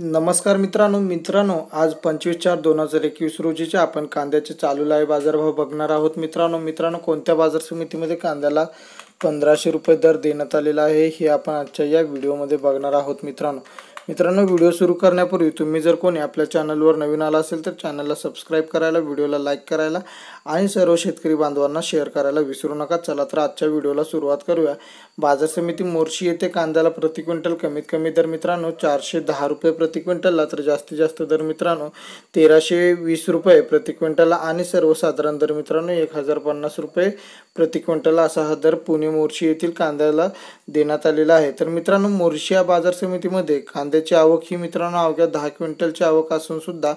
नमस्कार मित्रांनो मित्रांनो आज पंचवीस चार दोन हजार एकवीस रोजीचे आपण कांद्याचे चालू लाय बाजारभाव बघणार आहोत मित्रांनो मित्रांनो कोणत्या बाजार समितीमध्ये कांद्याला पंधराशे रुपये दर देण्यात आलेला आहे हे आपण आजच्या या व्हिडिओमध्ये बघणार आहोत मित्रांनो मित्रांनो व्हिडिओ सुरू करण्यापूर्वी तुम्ही जर कोणी आपल्या चॅनलवर नवीन आला असेल तर चॅनलला सबस्क्राईब करायला व्हिडिओला लाईक करायला आणि सर्व शेतकरी बांधवांना शेअर करायला विसरू नका चला तर आजच्या व्हिडिओला सुरुवात करूया बाजार समिती मोर्शी येथे कांद्याला प्रति क्विंटल कमीत कमी दर मित्रांनो चारशे दहा रुपये प्रति क्विंटलला तर जास्तीत जास्त दर मित्रांनो तेराशे वीस रुपये प्रति क्विंटलला आणि सर्वसाधारण दर मित्रांनो एक हजार पन्नास रुपये प्रति क्विंटलला असा हा दर पुणे मोर्शी येथील कांद्याला देण्यात आलेला आहे तर मित्रांनो मोर्शी या बाजार समितीमध्ये कांद्याची आवक ही मित्रांनो अवघ्या दहा क्विंटलची आवक असून सुद्धा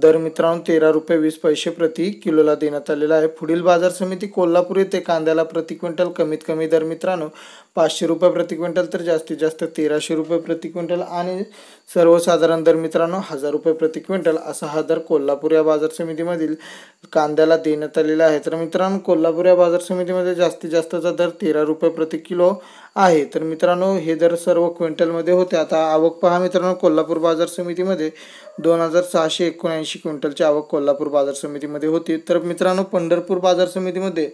दर मित्रांनो तेरा रुपये वीस पैसे प्रति किलोला देण्यात आलेला आहे पुढील बाजार समिती कोल्हापूर येथे कांद्याला प्रति क्विंटल कमीत कमी दर मित्रांनो पाचशे रुपये प्रति क्विंटल तर जास्तीत जास्त तेराशे रुपये प्रति क्विंटल आणि सर्वसाधारण दर मित्रांनो हजार रुपये प्रति क्विंटल असा हा दर कोल्हापूर या बाजार समितीमधील कांद्याला देण्यात आलेला आहे तर मित्रांनो कोल्हापूर या बाजार समितीमध्ये जास्तीत जास्तचा दर तेरा रुपये प्रति किलो आहे तर मित्रांनो हे दर सर्व क्विंटलमध्ये होते आता आवक पहा मित्रांनो कोल्हापूर बाजार समितीमध्ये दोन हजार सहाशे एकोणऐंशी क्विंटलची आवक कोल्हापूर बाजार समितीमध्ये होती तर मित्रांनो पंढरपूर बाजार समितीमध्ये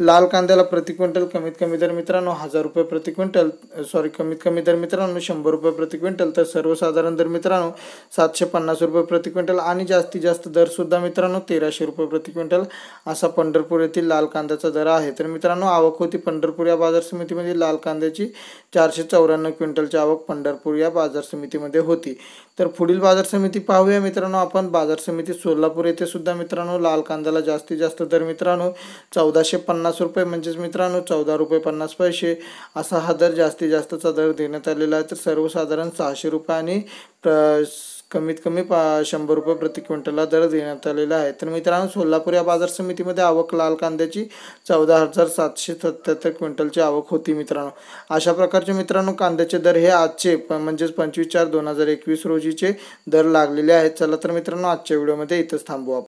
लाल कांद्याला प्रति क्विंटल कमीत कमी दर मित्रांनो हजार रुपये प्रति क्विंटल सॉरी कमीत कमी दर मित्रांनो शंभर रुपये प्रति क्विंटल तर सर्वसाधारण दर मित्रांनो सातशे पन्नास रुपये प्रति क्विंटल आणि जास्तीत जास्त दरसुद्धा मित्रांनो तेराशे रुपये प्रति क्विंटल असा पंढरपूर येथील लाल कांद्याचा दर आहे तर मित्रांनो आवक होती पंढरपूर या बाजार समितीमध्ये लाल कांद्याची चारशे चौऱ्याण्णव क्विंटलची आवक पंढरपूर या बाजार समितीमध्ये होती तर पुढील बाजार समिती पाहूया मित्रांनो आपण बाजार समिती सोलापूर येथे सुद्धा मित्रांनो लाल कांद्याला जास्तीत जास्त दर मित्रांनो चौदाशे पन्नास पन्नास रुपये म्हणजेच मित्रांनो चौदा रुपये पन्नास पैसे असा हा दर जास्तीत जास्तचा दर देण्यात आलेला आहे तर सर्वसाधारण सहाशे रुपये आणि प्र कमीत कमी पा शंभर रुपये प्रति क्विंटलला दर देण्यात आलेला आहे तर मित्रांनो सोलापूर या बाजार समितीमध्ये आवक लाल कांद्याची चौदा हजार सातशे सत्याहत्तर क्विंटलची आवक होती मित्रांनो अशा प्रकारचे मित्रांनो कांद्याचे दर हे आजचे प म्हणजेच पंचवीस चार दोन हजार एकवीस रोजीचे दर लागलेले आहेत चला तर मित्रांनो आजच्या व्हिडिओमध्ये इथंच थांबू आपण